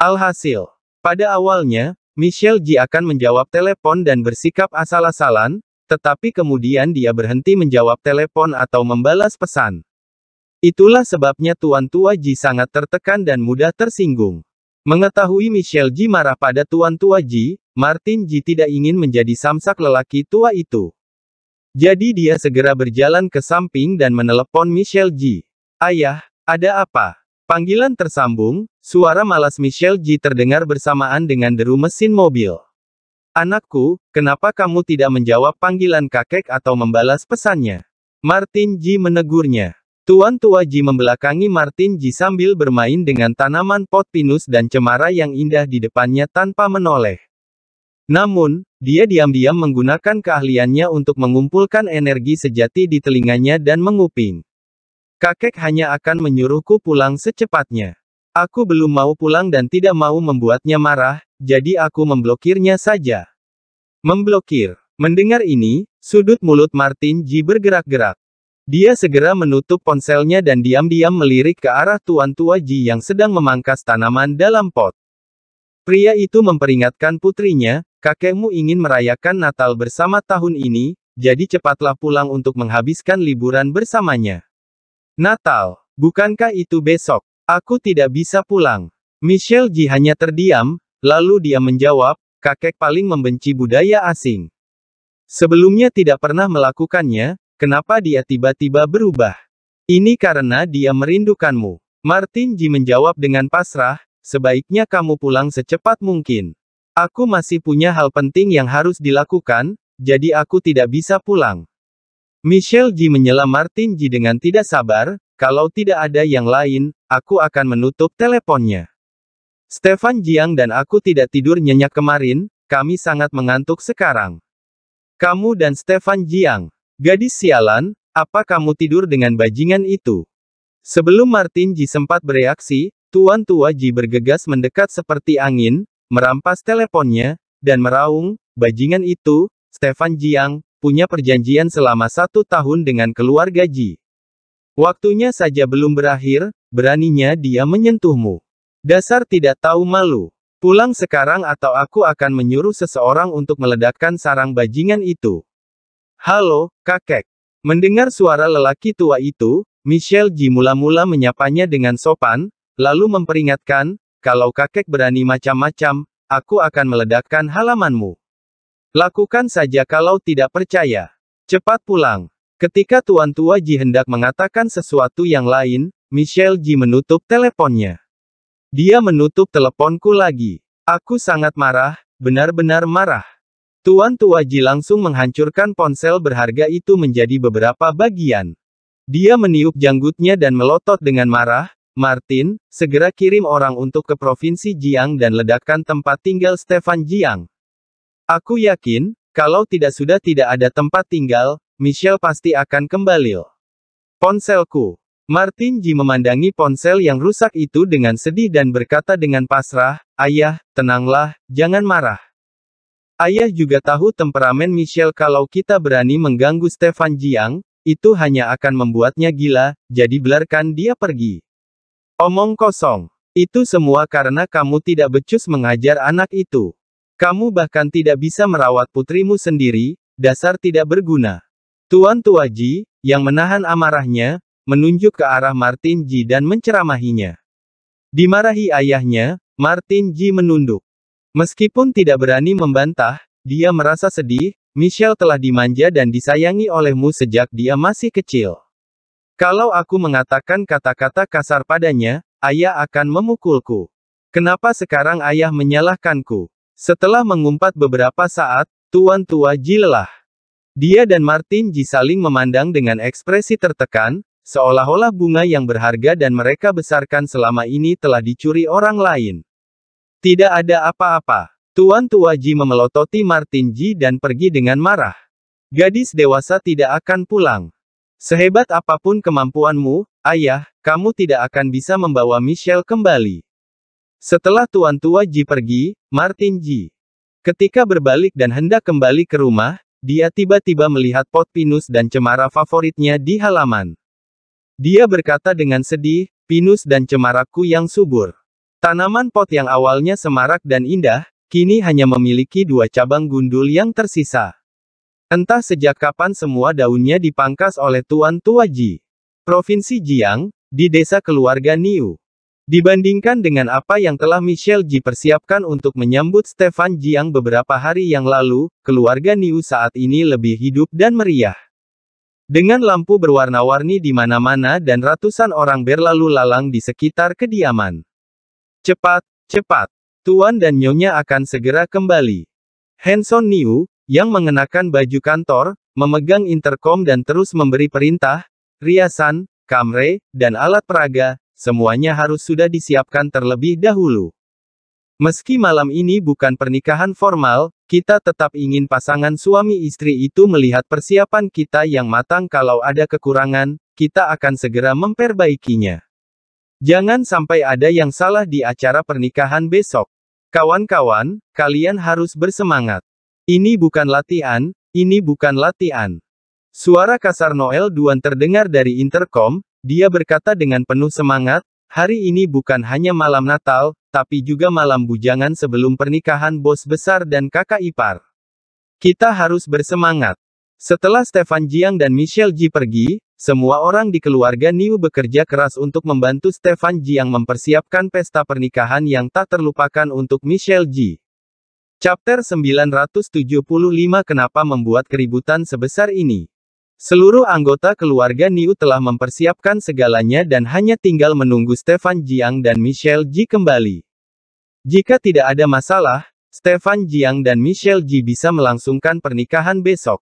Alhasil, pada awalnya, Michelle Ji akan menjawab telepon dan bersikap asal-asalan, tetapi kemudian dia berhenti menjawab telepon atau membalas pesan. Itulah sebabnya tuan tua Ji sangat tertekan dan mudah tersinggung. Mengetahui Michelle Ji marah pada tuan tua Ji, Martin Ji tidak ingin menjadi samsak lelaki tua itu. Jadi dia segera berjalan ke samping dan menelepon Michelle Ji. Ayah, ada apa? Panggilan tersambung, suara malas Michelle Ji terdengar bersamaan dengan deru mesin mobil. Anakku, kenapa kamu tidak menjawab panggilan kakek atau membalas pesannya? Martin Ji menegurnya. Tuan tua Ji membelakangi Martin Ji sambil bermain dengan tanaman pot pinus dan cemara yang indah di depannya tanpa menoleh. Namun, dia diam-diam menggunakan keahliannya untuk mengumpulkan energi sejati di telinganya dan menguping. Kakek hanya akan menyuruhku pulang secepatnya. Aku belum mau pulang dan tidak mau membuatnya marah, jadi aku memblokirnya saja. Memblokir. Mendengar ini, sudut mulut Martin Ji bergerak-gerak. Dia segera menutup ponselnya dan diam-diam melirik ke arah tuan tua Ji yang sedang memangkas tanaman dalam pot. Pria itu memperingatkan putrinya, kakekmu ingin merayakan Natal bersama tahun ini, jadi cepatlah pulang untuk menghabiskan liburan bersamanya. Natal, bukankah itu besok? Aku tidak bisa pulang. Michelle Ji hanya terdiam, lalu dia menjawab, kakek paling membenci budaya asing. Sebelumnya tidak pernah melakukannya, Kenapa dia tiba-tiba berubah? Ini karena dia merindukanmu. Martin Ji menjawab dengan pasrah, sebaiknya kamu pulang secepat mungkin. Aku masih punya hal penting yang harus dilakukan, jadi aku tidak bisa pulang. Michelle Ji menyela Martin Ji dengan tidak sabar, kalau tidak ada yang lain, aku akan menutup teleponnya. Stefan Jiang dan aku tidak tidur nyenyak kemarin, kami sangat mengantuk sekarang. Kamu dan Stefan Jiang, Gadis sialan, apa kamu tidur dengan bajingan itu? Sebelum Martin Ji sempat bereaksi, Tuan Tua Ji bergegas mendekat seperti angin, merampas teleponnya, dan meraung, bajingan itu, Stefan Jiang, punya perjanjian selama satu tahun dengan keluarga Ji. Waktunya saja belum berakhir, beraninya dia menyentuhmu. Dasar tidak tahu malu. Pulang sekarang atau aku akan menyuruh seseorang untuk meledakkan sarang bajingan itu. Halo, kakek. Mendengar suara lelaki tua itu, Michelle Ji mula-mula menyapanya dengan sopan, lalu memperingatkan, kalau kakek berani macam-macam, aku akan meledakkan halamanmu. Lakukan saja kalau tidak percaya. Cepat pulang. Ketika tuan tua Ji hendak mengatakan sesuatu yang lain, Michelle Ji menutup teleponnya. Dia menutup teleponku lagi. Aku sangat marah, benar-benar marah. Tuan Tua Ji langsung menghancurkan ponsel berharga itu menjadi beberapa bagian. Dia meniup janggutnya dan melotot dengan marah, Martin, segera kirim orang untuk ke Provinsi Jiang dan ledakan tempat tinggal Stefan Jiang. Aku yakin, kalau tidak sudah tidak ada tempat tinggal, Michelle pasti akan kembali. Ponselku. Martin Ji memandangi ponsel yang rusak itu dengan sedih dan berkata dengan pasrah, Ayah, tenanglah, jangan marah. Ayah juga tahu temperamen Michelle kalau kita berani mengganggu Stefan Jiang, itu hanya akan membuatnya gila, jadi belarkan dia pergi. Omong kosong. Itu semua karena kamu tidak becus mengajar anak itu. Kamu bahkan tidak bisa merawat putrimu sendiri, dasar tidak berguna. Tuan Tua Ji, yang menahan amarahnya, menunjuk ke arah Martin Ji dan menceramahinya. Dimarahi ayahnya, Martin Ji menunduk. Meskipun tidak berani membantah, dia merasa sedih, Michelle telah dimanja dan disayangi olehmu sejak dia masih kecil. Kalau aku mengatakan kata-kata kasar padanya, ayah akan memukulku. Kenapa sekarang ayah menyalahkanku? Setelah mengumpat beberapa saat, tuan tua Ji Dia dan Martin Ji saling memandang dengan ekspresi tertekan, seolah-olah bunga yang berharga dan mereka besarkan selama ini telah dicuri orang lain. Tidak ada apa-apa. Tuan tua Ji memelototi Martin Ji dan pergi dengan marah. Gadis dewasa tidak akan pulang. Sehebat apapun kemampuanmu, ayah, kamu tidak akan bisa membawa Michelle kembali. Setelah tuan tua Ji pergi, Martin Ji. Ketika berbalik dan hendak kembali ke rumah, dia tiba-tiba melihat pot pinus dan cemara favoritnya di halaman. Dia berkata dengan sedih, pinus dan cemaraku yang subur. Tanaman pot yang awalnya semarak dan indah, kini hanya memiliki dua cabang gundul yang tersisa. Entah sejak kapan semua daunnya dipangkas oleh Tuan Tua Ji. Provinsi Jiang, di desa keluarga Niu. Dibandingkan dengan apa yang telah Michelle Ji persiapkan untuk menyambut Stefan Jiang beberapa hari yang lalu, keluarga Niu saat ini lebih hidup dan meriah. Dengan lampu berwarna-warni di mana-mana dan ratusan orang berlalu lalang di sekitar kediaman. Cepat, cepat. Tuan dan Nyonya akan segera kembali. Hanson Niu, yang mengenakan baju kantor, memegang interkom dan terus memberi perintah, riasan, kamre, dan alat peraga, semuanya harus sudah disiapkan terlebih dahulu. Meski malam ini bukan pernikahan formal, kita tetap ingin pasangan suami istri itu melihat persiapan kita yang matang kalau ada kekurangan, kita akan segera memperbaikinya. Jangan sampai ada yang salah di acara pernikahan besok. Kawan-kawan, kalian harus bersemangat. Ini bukan latihan, ini bukan latihan. Suara kasar Noel Duan terdengar dari interkom. dia berkata dengan penuh semangat, hari ini bukan hanya malam Natal, tapi juga malam bujangan sebelum pernikahan bos besar dan kakak ipar. Kita harus bersemangat. Setelah Stefan Jiang dan Michelle Ji pergi, semua orang di keluarga Niu bekerja keras untuk membantu Stefan Jiang mempersiapkan pesta pernikahan yang tak terlupakan untuk Michelle Ji. Chapter 975 Kenapa membuat keributan sebesar ini? Seluruh anggota keluarga Niu telah mempersiapkan segalanya dan hanya tinggal menunggu Stefan Jiang dan Michelle Ji kembali. Jika tidak ada masalah, Stefan Jiang dan Michelle Ji bisa melangsungkan pernikahan besok.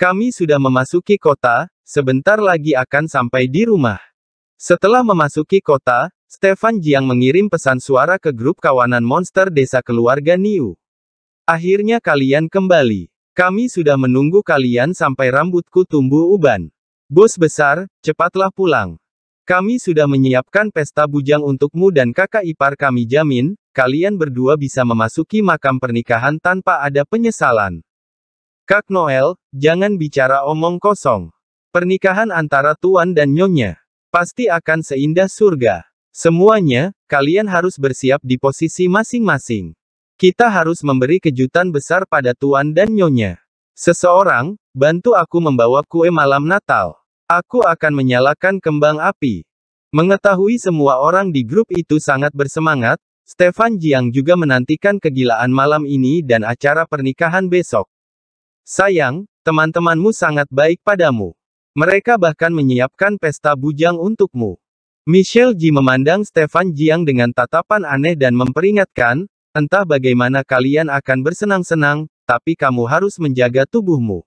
Kami sudah memasuki kota, sebentar lagi akan sampai di rumah. Setelah memasuki kota, Stefan Jiang mengirim pesan suara ke grup kawanan monster desa keluarga Niu. Akhirnya kalian kembali. Kami sudah menunggu kalian sampai rambutku tumbuh uban. Bos besar, cepatlah pulang. Kami sudah menyiapkan pesta bujang untukmu dan kakak ipar kami jamin, kalian berdua bisa memasuki makam pernikahan tanpa ada penyesalan. Kak Noel, jangan bicara omong kosong. Pernikahan antara tuan dan nyonya pasti akan seindah surga. Semuanya, kalian harus bersiap di posisi masing-masing. Kita harus memberi kejutan besar pada tuan dan nyonya. Seseorang, bantu aku membawa kue malam Natal. Aku akan menyalakan kembang api. Mengetahui semua orang di grup itu sangat bersemangat, Stefan Jiang juga menantikan kegilaan malam ini dan acara pernikahan besok. Sayang, teman-temanmu sangat baik padamu. Mereka bahkan menyiapkan pesta bujang untukmu. Michelle Ji memandang Stefan Jiang dengan tatapan aneh dan memperingatkan, entah bagaimana kalian akan bersenang-senang, tapi kamu harus menjaga tubuhmu.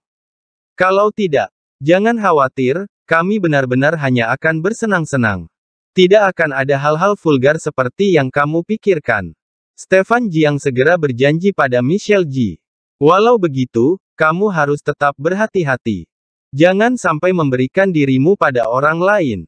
Kalau tidak, jangan khawatir, kami benar-benar hanya akan bersenang-senang. Tidak akan ada hal-hal vulgar seperti yang kamu pikirkan. Stefan Jiang segera berjanji pada Michelle Ji. Walau begitu, kamu harus tetap berhati-hati. Jangan sampai memberikan dirimu pada orang lain.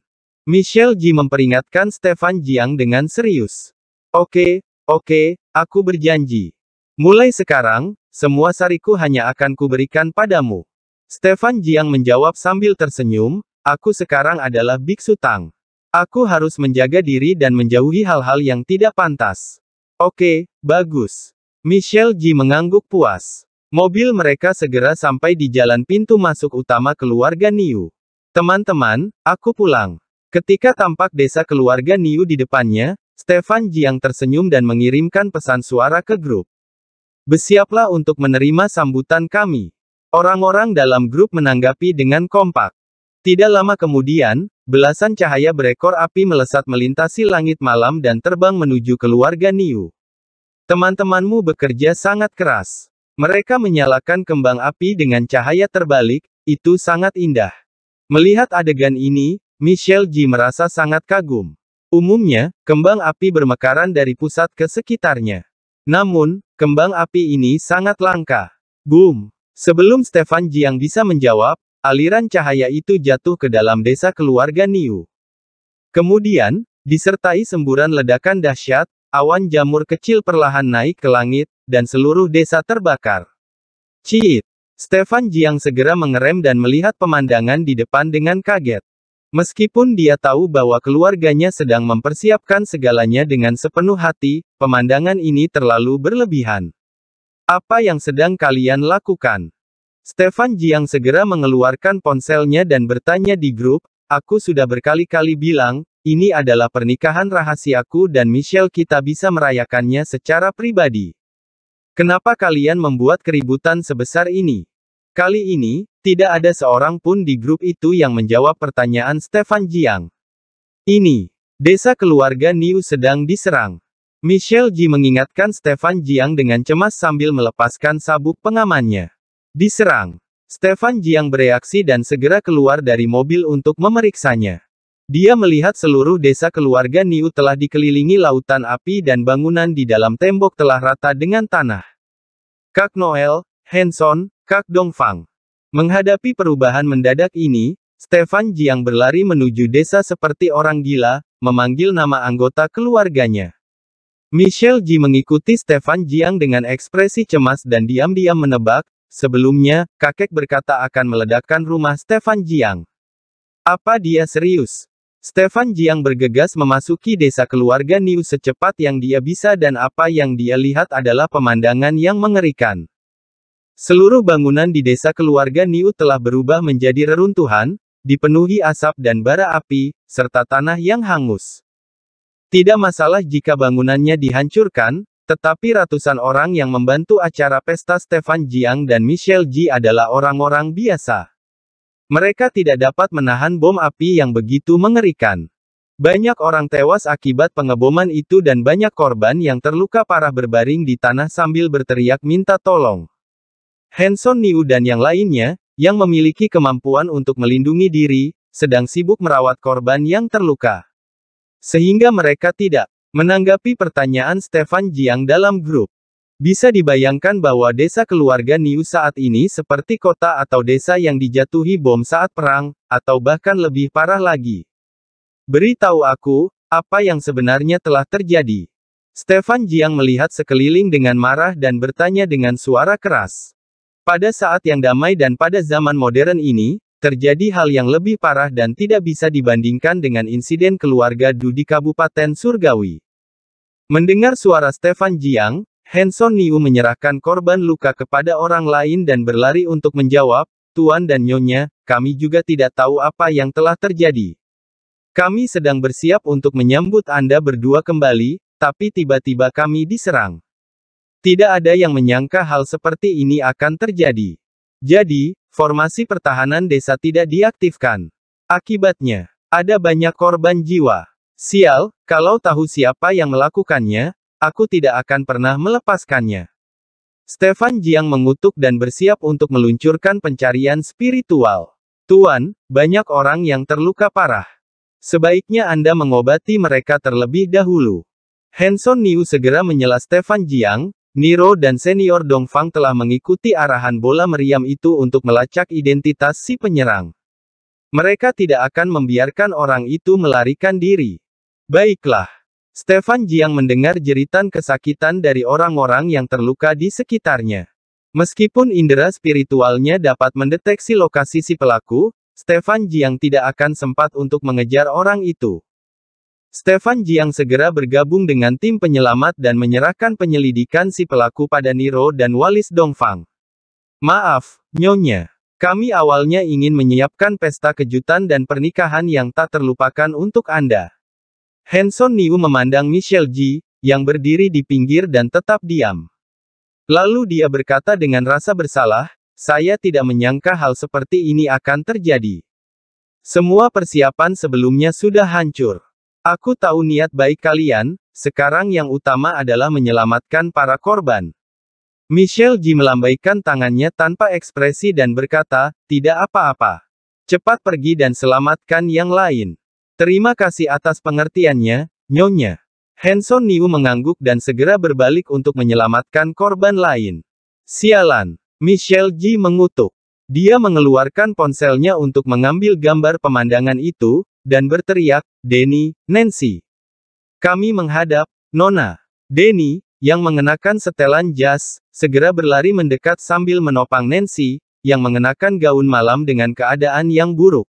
Michelle Ji memperingatkan Stefan Jiang dengan serius. Oke, oke, aku berjanji. Mulai sekarang, semua sariku hanya akan kuberikan padamu. Stefan Jiang menjawab sambil tersenyum, aku sekarang adalah Biksu Tang. Aku harus menjaga diri dan menjauhi hal-hal yang tidak pantas. Oke, bagus. Michelle Ji mengangguk puas. Mobil mereka segera sampai di jalan pintu masuk utama keluarga Niu. Teman-teman, aku pulang. Ketika tampak desa keluarga Niu di depannya, Stefan Jiang tersenyum dan mengirimkan pesan suara ke grup. Bersiaplah untuk menerima sambutan kami. Orang-orang dalam grup menanggapi dengan kompak. Tidak lama kemudian, belasan cahaya berekor api melesat melintasi langit malam dan terbang menuju keluarga Niu. Teman-temanmu bekerja sangat keras. Mereka menyalakan kembang api dengan cahaya terbalik, itu sangat indah. Melihat adegan ini, Michelle Ji merasa sangat kagum. Umumnya, kembang api bermekaran dari pusat ke sekitarnya. Namun, kembang api ini sangat langka. Boom! Sebelum Stefan G yang bisa menjawab, aliran cahaya itu jatuh ke dalam desa keluarga Niu. Kemudian, disertai semburan ledakan dahsyat, Awan jamur kecil perlahan naik ke langit, dan seluruh desa terbakar. Ciit! Stefan Jiang segera mengerem dan melihat pemandangan di depan dengan kaget. Meskipun dia tahu bahwa keluarganya sedang mempersiapkan segalanya dengan sepenuh hati, pemandangan ini terlalu berlebihan. Apa yang sedang kalian lakukan? Stefan Jiang segera mengeluarkan ponselnya dan bertanya di grup, aku sudah berkali-kali bilang, ini adalah pernikahan rahasiaku dan Michelle kita bisa merayakannya secara pribadi. Kenapa kalian membuat keributan sebesar ini? Kali ini, tidak ada seorang pun di grup itu yang menjawab pertanyaan Stefan Jiang. Ini, desa keluarga Niu sedang diserang. Michelle Ji mengingatkan Stefan Jiang dengan cemas sambil melepaskan sabuk pengamannya. Diserang. Stefan Jiang bereaksi dan segera keluar dari mobil untuk memeriksanya. Dia melihat seluruh desa keluarga Niu telah dikelilingi lautan api dan bangunan di dalam tembok telah rata dengan tanah. Kak Noel, Hanson, Kak Dongfang. Menghadapi perubahan mendadak ini, Stefan Jiang berlari menuju desa seperti orang gila, memanggil nama anggota keluarganya. Michelle Ji mengikuti Stefan Jiang dengan ekspresi cemas dan diam-diam menebak, sebelumnya, kakek berkata akan meledakkan rumah Stefan Jiang. Apa dia serius? Stefan Jiang bergegas memasuki desa keluarga Niu secepat yang dia bisa dan apa yang dia lihat adalah pemandangan yang mengerikan. Seluruh bangunan di desa keluarga Niu telah berubah menjadi reruntuhan, dipenuhi asap dan bara api, serta tanah yang hangus. Tidak masalah jika bangunannya dihancurkan, tetapi ratusan orang yang membantu acara pesta Stefan Jiang dan Michelle Ji adalah orang-orang biasa. Mereka tidak dapat menahan bom api yang begitu mengerikan. Banyak orang tewas akibat pengeboman itu dan banyak korban yang terluka parah berbaring di tanah sambil berteriak minta tolong. Hanson Niu dan yang lainnya, yang memiliki kemampuan untuk melindungi diri, sedang sibuk merawat korban yang terluka. Sehingga mereka tidak menanggapi pertanyaan Stefan Jiang dalam grup. Bisa dibayangkan bahwa desa keluarga Niu saat ini seperti kota atau desa yang dijatuhi bom saat perang, atau bahkan lebih parah lagi. Beritahu aku, apa yang sebenarnya telah terjadi. Stefan Jiang melihat sekeliling dengan marah dan bertanya dengan suara keras. Pada saat yang damai dan pada zaman modern ini, terjadi hal yang lebih parah dan tidak bisa dibandingkan dengan insiden keluarga Dudi Kabupaten Surgawi. Mendengar suara Stefan Jiang, Hanson Niu menyerahkan korban luka kepada orang lain dan berlari untuk menjawab, Tuan dan Nyonya, kami juga tidak tahu apa yang telah terjadi. Kami sedang bersiap untuk menyambut Anda berdua kembali, tapi tiba-tiba kami diserang. Tidak ada yang menyangka hal seperti ini akan terjadi. Jadi, formasi pertahanan desa tidak diaktifkan. Akibatnya, ada banyak korban jiwa. Sial, kalau tahu siapa yang melakukannya, Aku tidak akan pernah melepaskannya. Stefan Jiang mengutuk dan bersiap untuk meluncurkan pencarian spiritual. Tuan, banyak orang yang terluka parah. Sebaiknya Anda mengobati mereka terlebih dahulu. Hanson Niu segera menyela Stefan Jiang, Niro dan senior Dongfang telah mengikuti arahan bola meriam itu untuk melacak identitas si penyerang. Mereka tidak akan membiarkan orang itu melarikan diri. Baiklah. Stefan Jiang mendengar jeritan kesakitan dari orang-orang yang terluka di sekitarnya. Meskipun indera spiritualnya dapat mendeteksi lokasi si pelaku, Stefan Jiang tidak akan sempat untuk mengejar orang itu. Stefan Jiang segera bergabung dengan tim penyelamat dan menyerahkan penyelidikan si pelaku pada Niro dan Walis Dongfang. Maaf, Nyonya. Kami awalnya ingin menyiapkan pesta kejutan dan pernikahan yang tak terlupakan untuk Anda. Hanson Niu memandang Michelle Ji, yang berdiri di pinggir dan tetap diam. Lalu dia berkata dengan rasa bersalah, saya tidak menyangka hal seperti ini akan terjadi. Semua persiapan sebelumnya sudah hancur. Aku tahu niat baik kalian, sekarang yang utama adalah menyelamatkan para korban. Michelle Ji melambaikan tangannya tanpa ekspresi dan berkata, tidak apa-apa. Cepat pergi dan selamatkan yang lain. Terima kasih atas pengertiannya, Nyonya. Henson Niu mengangguk dan segera berbalik untuk menyelamatkan korban lain. Sialan, Michelle Ji mengutuk. Dia mengeluarkan ponselnya untuk mengambil gambar pemandangan itu, dan berteriak, Denny, Nancy. Kami menghadap, Nona. Denny, yang mengenakan setelan jas, segera berlari mendekat sambil menopang Nancy, yang mengenakan gaun malam dengan keadaan yang buruk.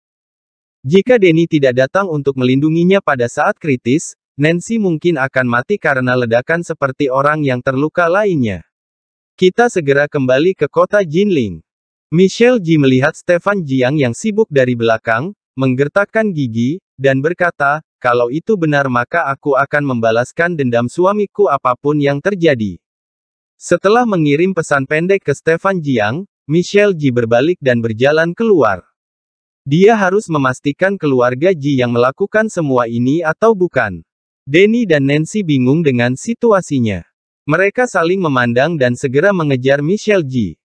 Jika Denny tidak datang untuk melindunginya pada saat kritis, Nancy mungkin akan mati karena ledakan seperti orang yang terluka lainnya. Kita segera kembali ke kota Jinling. Michelle Ji melihat Stefan Jiang yang sibuk dari belakang, menggertakkan gigi, dan berkata, kalau itu benar maka aku akan membalaskan dendam suamiku apapun yang terjadi. Setelah mengirim pesan pendek ke Stefan Jiang, Michelle Ji berbalik dan berjalan keluar. Dia harus memastikan keluarga Ji yang melakukan semua ini atau bukan. Denny dan Nancy bingung dengan situasinya. Mereka saling memandang dan segera mengejar Michelle Ji.